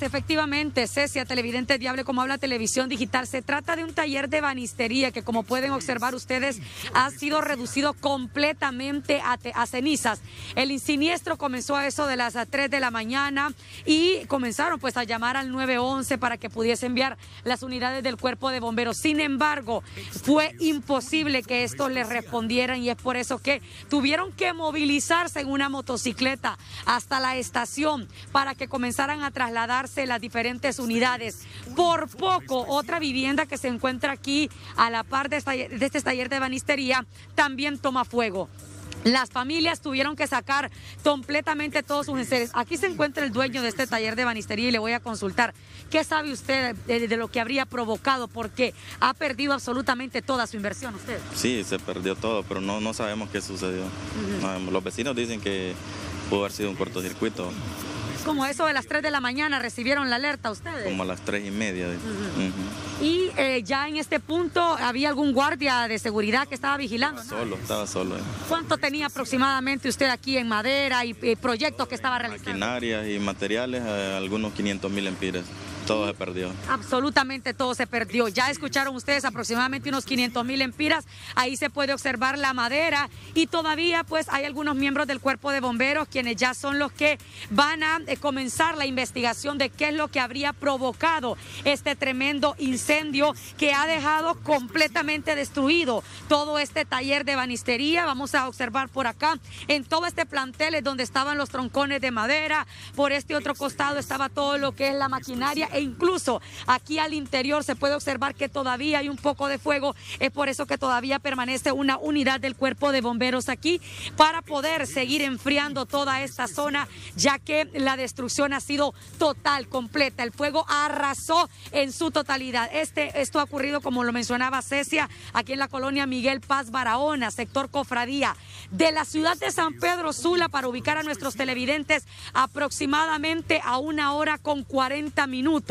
efectivamente, Cecia, televidente Diable, como habla televisión digital, se trata de un taller de banistería que, como pueden observar ustedes, ha sido reducido completamente a, cenizas. El siniestro comenzó a eso de las 3 de la mañana y comenzaron pues a llamar al 911 para que pudiese enviar las unidades del cuerpo de bomberos. Sin embargo, fue imposible que estos les respondieran y es por eso que tuvieron que movilizarse en una motocicleta hasta la estación para que comenzaran a trasladar las diferentes unidades. Por poco, otra vivienda que se encuentra aquí a la par de, este taller de banistería también toma fuego. Las familias tuvieron que sacar completamente todos sus enseres. Aquí se encuentra el dueño de este taller de banistería y le voy a consultar. ¿Qué sabe usted de, lo que habría provocado? Porque ha perdido absolutamente toda su inversión usted. Sí, se perdió todo, pero no, no sabemos qué sucedió. Los vecinos dicen que pudo haber sido un cortocircuito como eso de las 3 de la mañana recibieron la alerta ustedes. Como a las 3 y media. Y eh, ya en este punto había algún guardia de seguridad que estaba vigilando. Solo, estaba solo. Eh. ¿Cuánto tenía aproximadamente usted aquí en madera y, eh, proyectos que estaba realizando? Maquinarias y materiales, algunos 500 mil empires. Todo se perdió. Absolutamente todo se perdió. Ya escucharon ustedes aproximadamente unos 500 mil empiras. Ahí se puede observar la madera y todavía pues hay algunos miembros del cuerpo de bomberos quienes ya son los que van a eh, comenzar la investigación de qué es lo que habría provocado este tremendo incendio que ha dejado completamente destruido todo este taller de banistería. Vamos a observar por acá en todo este plantel es donde estaban los troncones de madera. Por este otro costado estaba todo lo que es la maquinaria e incluso aquí al interior se puede observar que todavía hay un poco de fuego. Es por eso que todavía permanece una unidad del cuerpo de bomberos aquí para poder seguir enfriando toda esta zona, ya que la destrucción ha sido total, completa. El fuego arrasó en su totalidad. Este, esto ha ocurrido, como lo mencionaba Cecia, aquí en la colonia Miguel Paz Barahona, sector Cofradía, de la ciudad de San Pedro Sula, para ubicar a nuestros televidentes aproximadamente a una hora con 40 minutos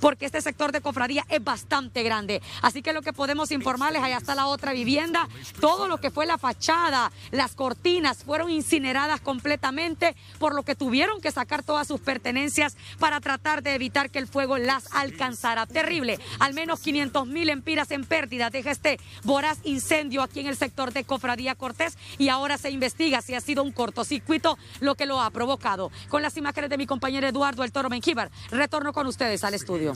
porque este sector de cofradía es bastante grande. Así que lo que podemos informarles, allá está la otra vivienda, todo lo que fue la fachada, las cortinas fueron incineradas completamente, por lo que tuvieron que sacar todas sus pertenencias para tratar de evitar que el fuego las alcanzara. Terrible, al menos 500 mil empiras en pérdida deja este voraz incendio aquí en el sector de Cofradía Cortés y ahora se investiga si ha sido un cortocircuito lo que lo ha provocado. Con las imágenes de mi compañero Eduardo El Toro Mengíbar, retorno con ustedes es al estudio.